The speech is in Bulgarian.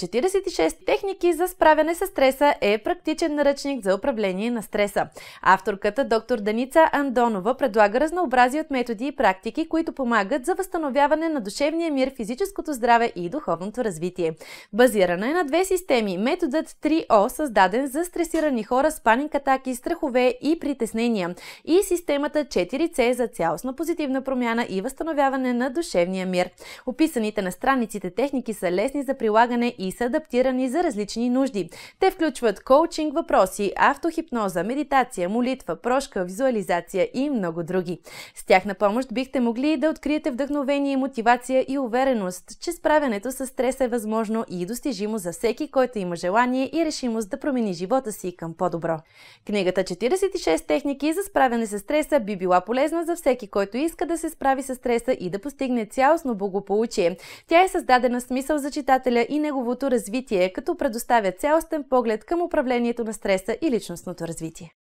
46 техники за справяне с стреса е практичен наръчник за управление на стреса. Авторката доктор Даница Андонова предлага разнообразие от методи и практики, които помагат за възстановяване на душевния мир, физическото здраве и духовното развитие. Базирана е на две системи. Методът 3О, създаден за стресирани хора с паник атаки, страхове и притеснения. И системата 4C за цялостна позитивна промяна и възстановяване на душевния мир. Описаните на страниците техники са лесни за прилагане и и са адаптирани за различни нужди. Те включват коучинг въпроси, автохипноза, медитация, молитва, прошка, визуализация и много други. С тях на помощ бихте могли да откриете вдъхновение, мотивация и увереност, че справянето с стрес е възможно и достижимо за всеки, който има желание и решимост да промени живота си към по-добро. Книгата 46 техники за справяне с стреса би била полезна за всеки, който иска да се справи с стреса и да постигне цялостно благополучие. Тя е създадена смисъл за читателя и неговото неговото развитие, като предоставя цялостен поглед към управлението на стреса и личностното развитие.